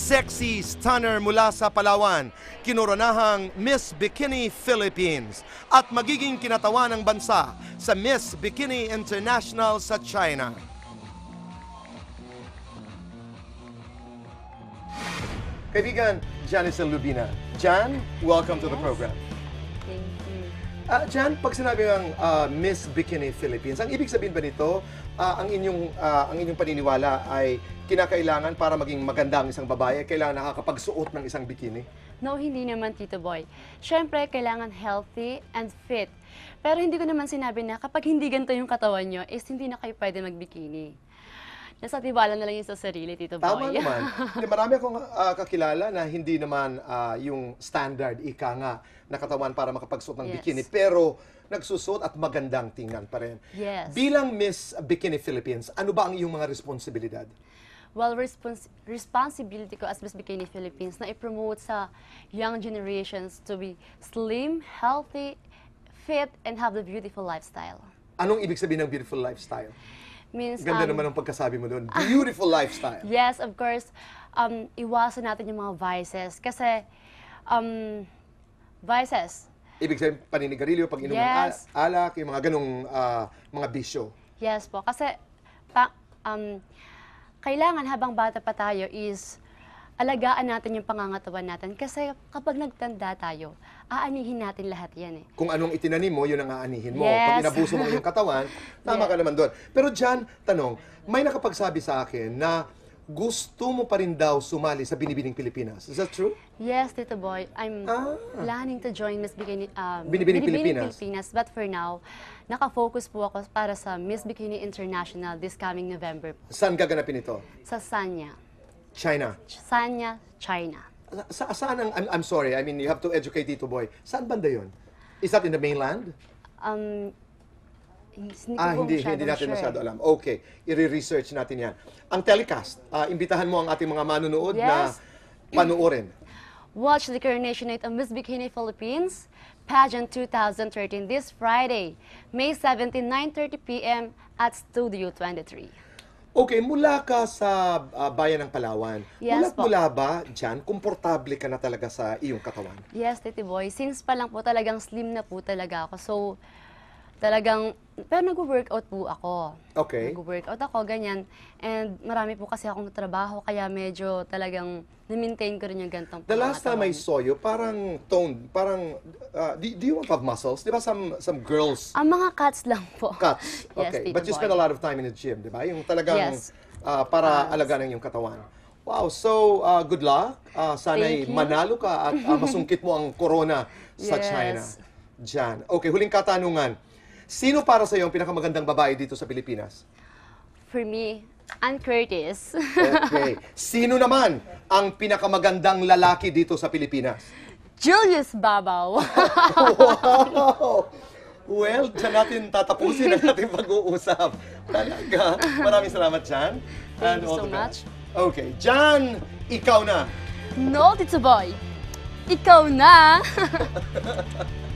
sexy stunner mula sa Palawan, kinoronahang Miss Bikini Philippines at magiging kinatawan ng bansa sa Miss Bikini International sa China. Kaibigan, Janice Lubina. Jan, welcome yes. to the program. Thank you. Uh, Jan, pag sinabi ng uh, ah, Miss Bikini Philippines, ang ibig sabihin ba nito, uh, ang inyong uh, ang inyong paniniwala ay kinakailangan para maging maganda ang isang babae, kailangan nakakapagsuot ng isang bikini? No, hindi naman, Tito Boy. Siyempre, kailangan healthy and fit. Pero hindi ko naman sinabi na kapag hindi ganito yung katawan nyo, is hindi na kayo pwede magbikini. Nasa tiwala na lang yun sa sarili, Tito Boy. Tama naman. Hindi, marami akong uh, kakilala na hindi naman uh, yung standard, ika nga, nakatawan para makapagsuot ng yes. bikini. Pero nagsusuot at magandang tingnan pa rin. Yes. Bilang Miss Bikini Philippines, ano ba ang iyong mga responsibilidad? Well, respons responsibility ko as Miss Bikini Philippines na i-promote sa young generations to be slim, healthy, fit, and have the beautiful lifestyle. Anong ibig sabihin ng beautiful lifestyle? means... Ganda um, naman ang pagkasabi mo doon. Beautiful lifestyle. Yes, of course. Um, iwasan natin yung mga vices. Kasi, um, vices. Ibig sabihin, paninigarilyo, pag inom yes. ng alak, yung mga ganong uh, mga bisyo. Yes po. Kasi, pa, um, kailangan habang bata pa tayo is alagaan natin yung pangangatawan natin kasi kapag nagtanda tayo, aanihin natin lahat yan eh. Kung anong itinanim mo, yun ang aanihin mo. Yes. Pag inabuso mo yung katawan, tama yeah. ka naman doon. Pero Jan, tanong, may nakapagsabi sa akin na gusto mo pa rin daw sumali sa Binibining Pilipinas. Is that true? Yes, Tito Boy. I'm ah. planning to join Miss Bikini, um, Binibining, Binibining Pilipinas. Pilipinas. But for now, nakafocus po ako para sa Miss Bikini International this coming November. Saan gaganapin ito? Sa Sanya. China. Sanya, China. Sa, saan ang, I'm, I'm sorry, I mean, you have to educate dito, Boy. Saan banda yun? Is that in the mainland? Um, hindi ah, hindi, hindi natin sure. masyado alam. Okay, i-research natin yan. Ang telecast, uh, imbitahan mo ang ating mga manunood yes. na panuorin. Watch the Coronation Night of Miss Bikini Philippines Pageant 2013 this Friday, May 17, 9.30 p.m. at Studio 23. Okay, mula ka sa ah, bayan ng Palawan. Yes Mula't mula ba diyan, komportable ka na talaga sa iyong katawan? Yes, Titi Boy. Since pa lang po talagang slim na po talaga ako. So, talagang, pero nag-workout po ako. Okay. Nag-workout ako, ganyan. And marami po kasi akong trabaho, kaya medyo talagang na-maintain ko rin yung gantong The last time I saw you, parang toned, parang, uh, do, do you want to have muscles? Di ba some, some girls? Ang ah, mga cuts lang po. Cuts, okay. Tito But you spend a lot of time in the gym, di ba? Yung talagang Yes. uh, para alaganan yung katawan. Wow, so uh, good luck. Uh, sana'y manalo ka at uh, masungkit mo ang corona sa Yes. China. Jan. Okay, huling katanungan. Sino para sa iyo ang pinakamagandang babae dito sa Pilipinas? For me, Ann Curtis. Okay. Sino naman ang pinakamagandang lalaki dito sa Pilipinas? Julius Babaw. wow! Well, dyan natin tatapusin ang ating pag-uusap. Talaga. Maraming salamat, Jan. Thank And you so much. Okay. Jan, ikaw na. No, it's a boy. Ikaw na.